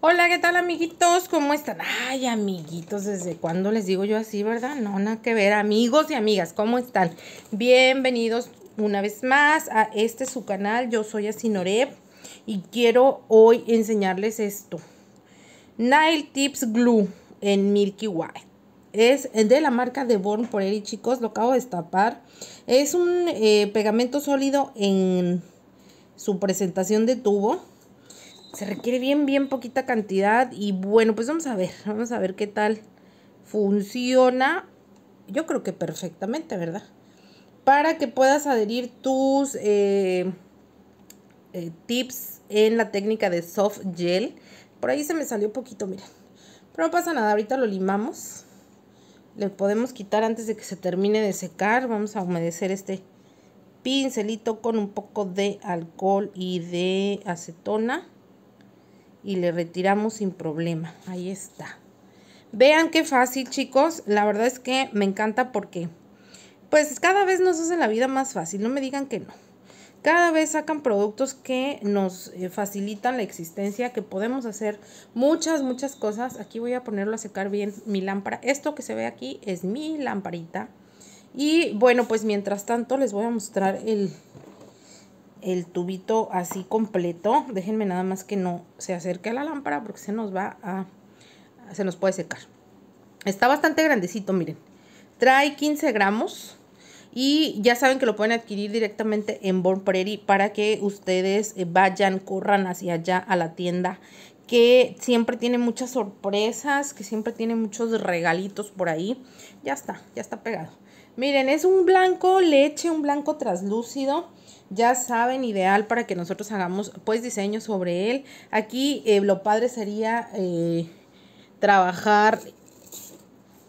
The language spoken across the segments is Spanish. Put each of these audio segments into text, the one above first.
Hola, ¿qué tal amiguitos? ¿Cómo están? Ay, amiguitos, ¿desde cuándo les digo yo así, verdad? No, nada que ver. Amigos y amigas, ¿cómo están? Bienvenidos una vez más a este su canal. Yo soy Asinore y quiero hoy enseñarles esto. Nail Tips Glue en Milky Way. Es de la marca de Born por chicos, lo acabo de destapar. Es un eh, pegamento sólido en su presentación de tubo se requiere bien, bien poquita cantidad y bueno, pues vamos a ver, vamos a ver qué tal funciona. Yo creo que perfectamente, ¿verdad? Para que puedas adherir tus eh, eh, tips en la técnica de soft gel. Por ahí se me salió poquito, miren. Pero no pasa nada, ahorita lo limamos. Le podemos quitar antes de que se termine de secar. Vamos a humedecer este pincelito con un poco de alcohol y de acetona y le retiramos sin problema. Ahí está. Vean qué fácil, chicos. La verdad es que me encanta porque, pues cada vez nos hacen la vida más fácil. No me digan que no. Cada vez sacan productos que nos eh, facilitan la existencia, que podemos hacer muchas, muchas cosas. Aquí voy a ponerlo a secar bien mi lámpara. Esto que se ve aquí es mi lamparita. Y bueno, pues mientras tanto les voy a mostrar el, el tubito así completo. Déjenme nada más que no se acerque a la lámpara porque se nos va a... se nos puede secar. Está bastante grandecito, miren. Trae 15 gramos y ya saben que lo pueden adquirir directamente en Born Prairie para que ustedes eh, vayan, corran hacia allá a la tienda que siempre tiene muchas sorpresas, que siempre tiene muchos regalitos por ahí. Ya está, ya está pegado. Miren, es un blanco leche, un blanco traslúcido. Ya saben, ideal para que nosotros hagamos pues diseño sobre él. Aquí eh, lo padre sería eh, trabajar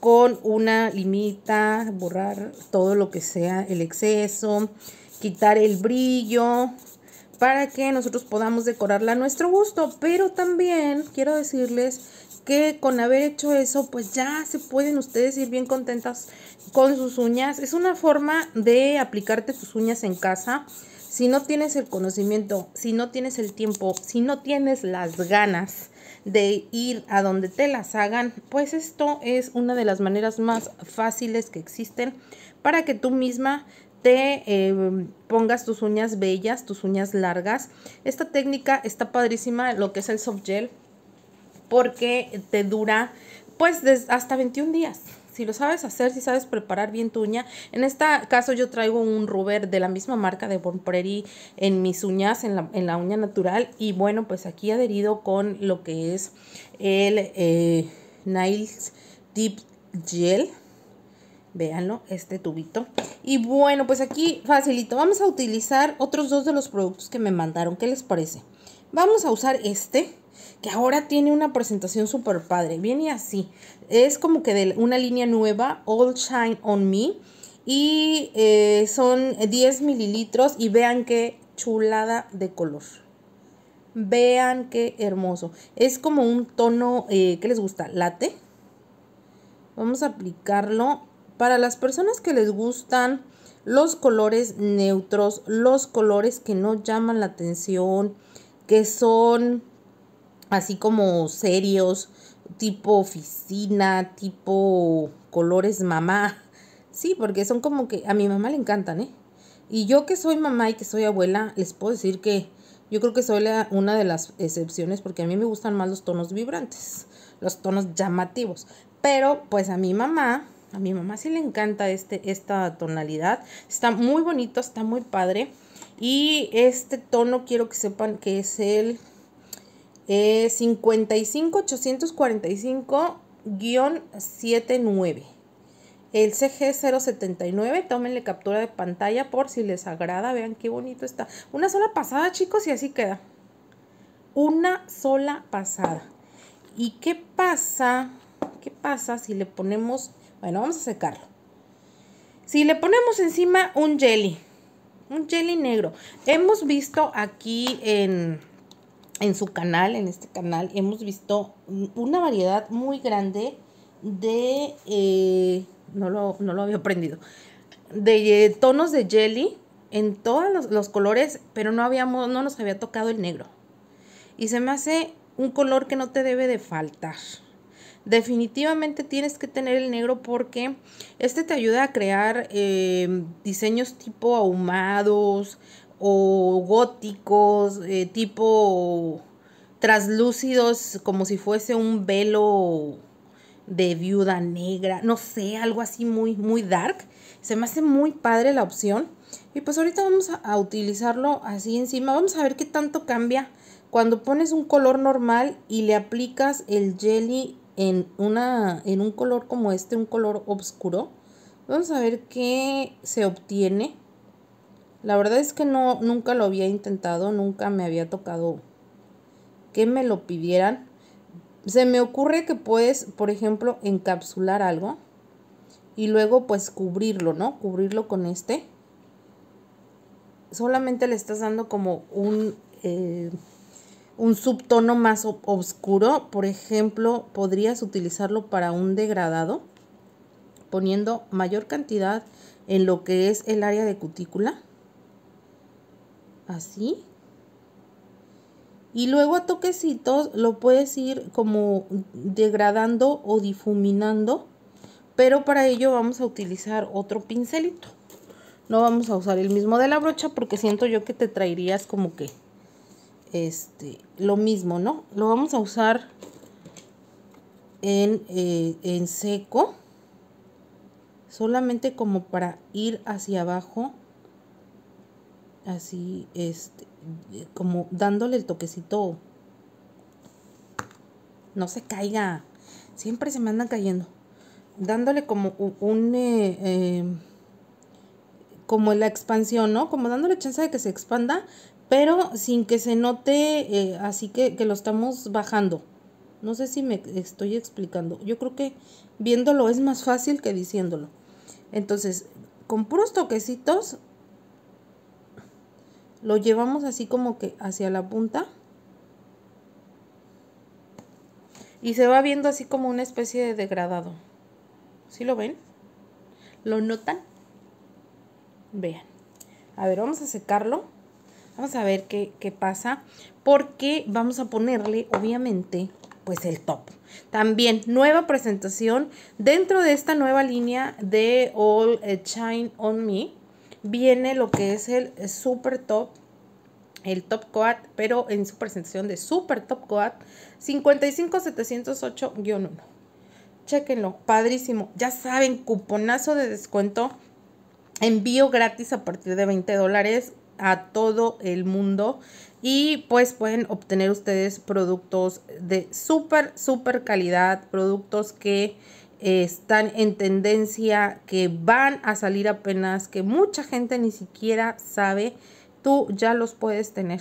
con una limita, borrar todo lo que sea el exceso, quitar el brillo, para que nosotros podamos decorarla a nuestro gusto. Pero también quiero decirles que con haber hecho eso, pues ya se pueden ustedes ir bien contentas con sus uñas. Es una forma de aplicarte tus uñas en casa. Si no tienes el conocimiento, si no tienes el tiempo, si no tienes las ganas de ir a donde te las hagan, pues esto es una de las maneras más fáciles que existen para que tú misma te eh, pongas tus uñas bellas, tus uñas largas. Esta técnica está padrísima, lo que es el soft gel porque te dura pues hasta 21 días. Si lo sabes hacer, si sabes preparar bien tu uña. En este caso yo traigo un rubber de la misma marca de Bon en mis uñas, en la, uña natural. Y bueno, pues aquí adherido con lo que es el eh, Nails Deep Gel. Véanlo, este tubito. Y bueno, pues aquí facilito. Vamos a utilizar otros dos de los productos que me mandaron. ¿Qué les parece? Vamos a usar este que ahora tiene una presentación super padre. Viene así. Es como que de una línea nueva, All Shine on Me. Y eh, son 10 mililitros y vean qué chulada de color. Vean qué hermoso. Es como un tono, eh, ¿qué les gusta? Late. Vamos a aplicarlo. Para las personas que les gustan los colores neutros, los colores que no llaman la atención, que son así como serios, tipo oficina, tipo colores mamá. Sí, porque son como que a mi mamá le encantan, ¿eh? Y yo que soy mamá y que soy abuela, les puedo decir que yo creo que soy una de las excepciones porque a mí me gustan más los tonos vibrantes, los tonos llamativos. Pero pues a mi mamá, a mi mamá sí le encanta este, esta tonalidad. Está muy bonito, está muy padre. Y este tono quiero que sepan que es el 55845-79. Eh, El CG079, tómenle captura de pantalla por si les agrada. Vean qué bonito está. Una sola pasada, chicos, y así queda. Una sola pasada. ¿Y qué pasa? ¿Qué pasa si le ponemos... Bueno, vamos a secarlo. Si le ponemos encima un jelly. Un jelly negro. Hemos visto aquí en en su canal, en este canal, hemos visto una variedad muy grande de, eh, no, lo, no, lo, había aprendido, de eh, tonos de jelly en todos los, colores, pero no, habíamos, no nos había tocado el negro. Y se me hace un color que no te debe de faltar. Definitivamente tienes que tener el negro porque este te ayuda a crear eh, diseños tipo ahumados o góticos, eh, tipo traslúcidos, como si fuese un velo de viuda negra, no sé, algo así muy, muy dark. Se me hace muy padre la opción. Y pues ahorita vamos a utilizarlo así encima. Vamos a ver qué tanto cambia cuando pones un color normal y le aplicas el jelly en, una, en un color como este, un color oscuro. Vamos a ver qué se obtiene. La verdad es que no, nunca lo había intentado, nunca me había tocado que me lo pidieran. Se me ocurre que puedes, por ejemplo, encapsular algo y luego pues cubrirlo, ¿no? Cubrirlo con este. Solamente le estás dando como un, eh, un subtono más oscuro. Por ejemplo, podrías utilizarlo para un degradado poniendo mayor cantidad en lo que es el área de cutícula así. Y luego a toquecitos lo puedes ir como degradando o difuminando, pero para ello vamos a utilizar otro pincelito. No vamos a usar el mismo de la brocha porque siento yo que te traerías como que este, lo mismo, ¿no? Lo vamos a usar en, eh, en seco, solamente como para ir hacia abajo así, este, eh, como dándole el toquecito. No se caiga. Siempre se me andan cayendo. Dándole como un... Eh, eh, como la expansión, ¿no? Como dándole chance de que se expanda, pero sin que se note, así que, que lo estamos bajando. No sé si me estoy explicando. Yo creo que viéndolo es más fácil que diciéndolo. Entonces, con puros toquecitos lo llevamos así como que hacia la punta y se va viendo así como una especie de degradado. ¿Sí lo ven? ¿Lo notan? Vean. A ver, vamos a secarlo. Vamos a ver qué, pasa. Porque vamos a ponerle, obviamente, pues el top. También nueva presentación dentro de esta nueva línea de All Shine On Me viene lo que es el super top, el top coat, pero en su presentación de super top coat 55708-1. Chequenlo, padrísimo. Ya saben, cuponazo de descuento, envío gratis a partir de 20 dólares a todo el mundo y pues pueden obtener ustedes productos de super, super calidad, productos que están en tendencia, que van a salir apenas, que mucha gente ni siquiera sabe, tú ya los puedes tener.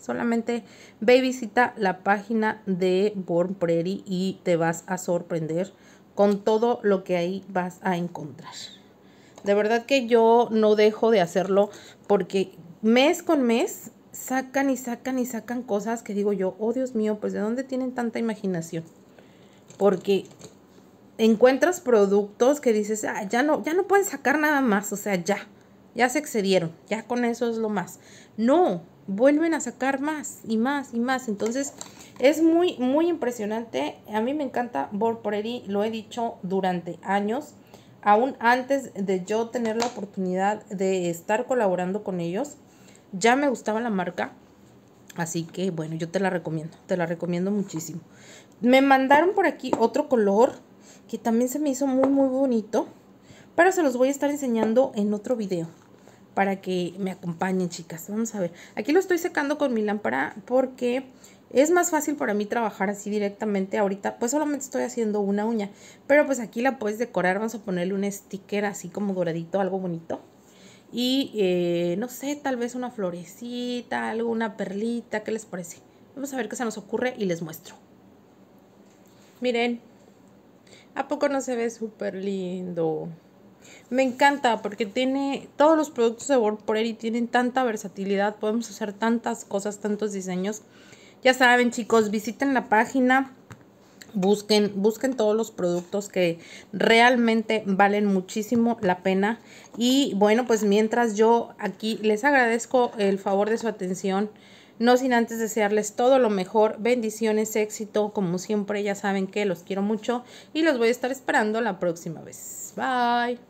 Solamente ve visita la página de Born Prairie y te vas a sorprender con todo lo que ahí vas a encontrar. De verdad que yo no dejo de hacerlo porque mes con mes sacan y sacan y sacan cosas que digo yo, oh Dios mío, pues de dónde tienen tanta imaginación. Porque encuentras productos que dices, ah, ya no, ya no pueden sacar nada más, o sea, ya, ya se excedieron, ya con eso es lo más. No, vuelven a sacar más y más y más. Entonces, es muy, muy impresionante. A mí me encanta Born lo he dicho durante años, aún antes de yo tener la oportunidad de estar colaborando con ellos. Ya me gustaba la marca, así que bueno, yo te la recomiendo, te la recomiendo muchísimo. Me mandaron por aquí otro color que también se me hizo muy muy bonito, pero se los voy a estar enseñando en otro video para que me acompañen chicas. Vamos a ver, aquí lo estoy secando con mi lámpara porque es más fácil para mí trabajar así directamente ahorita, pues solamente estoy haciendo una uña, pero pues aquí la puedes decorar, vamos a ponerle un sticker así como doradito, algo bonito. Y eh, no sé, tal vez una florecita, Alguna perlita, ¿qué les parece? Vamos a ver qué se nos ocurre y les muestro. Miren, ¿A poco no se ve súper lindo? Me encanta porque tiene todos los productos de y tienen tanta versatilidad, podemos hacer tantas cosas, tantos diseños. Ya saben, chicos, visiten la página, busquen, busquen todos los productos que realmente valen muchísimo la pena. Y bueno, pues mientras yo aquí les agradezco el favor de su atención no sin antes desearles todo lo mejor, bendiciones, éxito, como siempre ya saben que los quiero mucho y los voy a estar esperando la próxima vez. Bye.